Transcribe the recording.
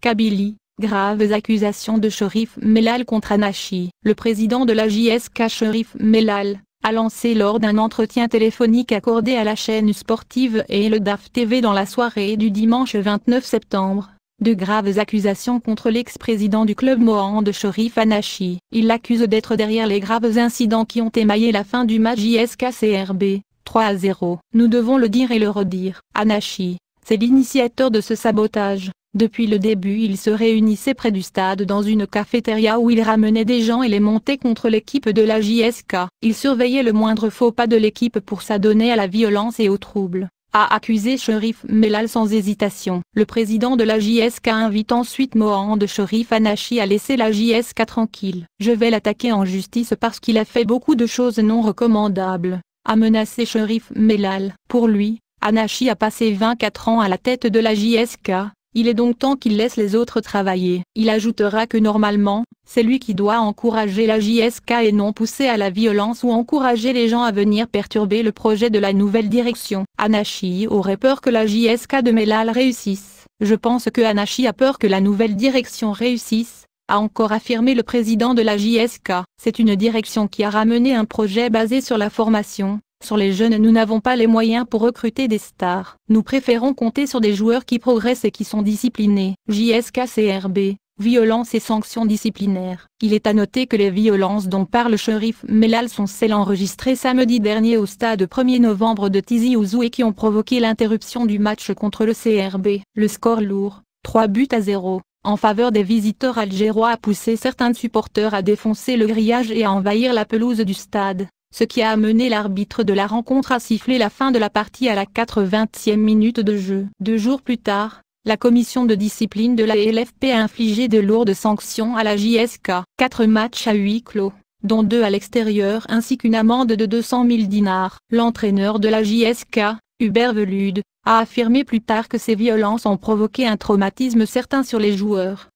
Kabylie, graves accusations de Sherif Melal contre Anachi. Le président de la JSK Sherif Melal, a lancé lors d'un entretien téléphonique accordé à la chaîne sportive et le DAF TV dans la soirée du dimanche 29 septembre, de graves accusations contre l'ex-président du club Mohan de Sherif Anachi. Il l'accuse d'être derrière les graves incidents qui ont émaillé la fin du match JSK-CRB. 3 à 0. Nous devons le dire et le redire. Anachi, c'est l'initiateur de ce sabotage. Depuis le début il se réunissait près du stade dans une cafétéria où il ramenait des gens et les montait contre l'équipe de la JSK. Il surveillait le moindre faux pas de l'équipe pour s'adonner à la violence et au trouble a accusé Sherif Melal sans hésitation. Le président de la JSK invite ensuite Mohand de Sherif Anachi à laisser la JSK tranquille. Je vais l'attaquer en justice parce qu'il a fait beaucoup de choses non recommandables a menacé Sheriff Melal. Pour lui, Anachi a passé 24 ans à la tête de la JSK, il est donc temps qu'il laisse les autres travailler. Il ajoutera que normalement, c'est lui qui doit encourager la JSK et non pousser à la violence ou encourager les gens à venir perturber le projet de la nouvelle direction. Anachi aurait peur que la JSK de Melal réussisse. Je pense que Anachi a peur que la nouvelle direction réussisse, a encore affirmé le président de la JSK. C'est une direction qui a ramené un projet basé sur la formation. Sur les jeunes nous n'avons pas les moyens pour recruter des stars. Nous préférons compter sur des joueurs qui progressent et qui sont disciplinés. JSK CRB violence et sanctions disciplinaires. Il est à noter que les violences dont parle shérif Melal sont celles enregistrées samedi dernier au stade 1er novembre de Tizi Ouzou et qui ont provoqué l'interruption du match contre le CRB. Le score lourd, 3 buts à 0 en faveur des visiteurs algérois a poussé certains supporters à défoncer le grillage et à envahir la pelouse du stade, ce qui a amené l'arbitre de la rencontre à siffler la fin de la partie à la 80e minute de jeu. Deux jours plus tard, la commission de discipline de la LFP a infligé de lourdes sanctions à la JSK. Quatre matchs à huis clos, dont deux à l'extérieur ainsi qu'une amende de 200 000 dinars. L'entraîneur de la JSK, Hubert Velude, a affirmé plus tard que ces violences ont provoqué un traumatisme certain sur les joueurs.